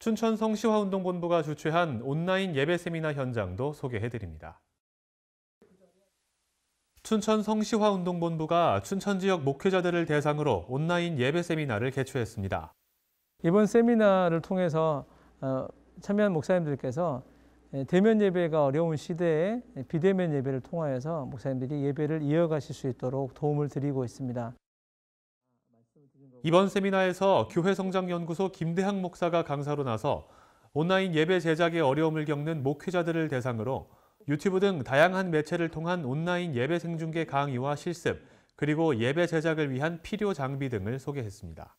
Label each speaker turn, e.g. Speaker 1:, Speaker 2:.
Speaker 1: 춘천 성시화운동본부가 주최한 온라인 예배 세미나 현장도 소개해드립니다. 춘천 성시화운동본부가 춘천 지역 목회자들을 대상으로 온라인 예배 세미나를 개최했습니다.
Speaker 2: 이번 세미나를 통해서 어, 참여한 목사님들께서 예, 대면 예배가 어려운 시대에 비대면 예배를 통하여서 목사님들이 예배를 이어가실 수 있도록 도움을 드리고 있습니다.
Speaker 1: 이번 세미나에서 교회성장연구소 김대학 목사가 강사로 나서 온라인 예배 제작에 어려움을 겪는 목회자들을 대상으로 유튜브 등 다양한 매체를 통한 온라인 예배 생중계 강의와 실습, 그리고 예배 제작을 위한 필요 장비 등을 소개했습니다.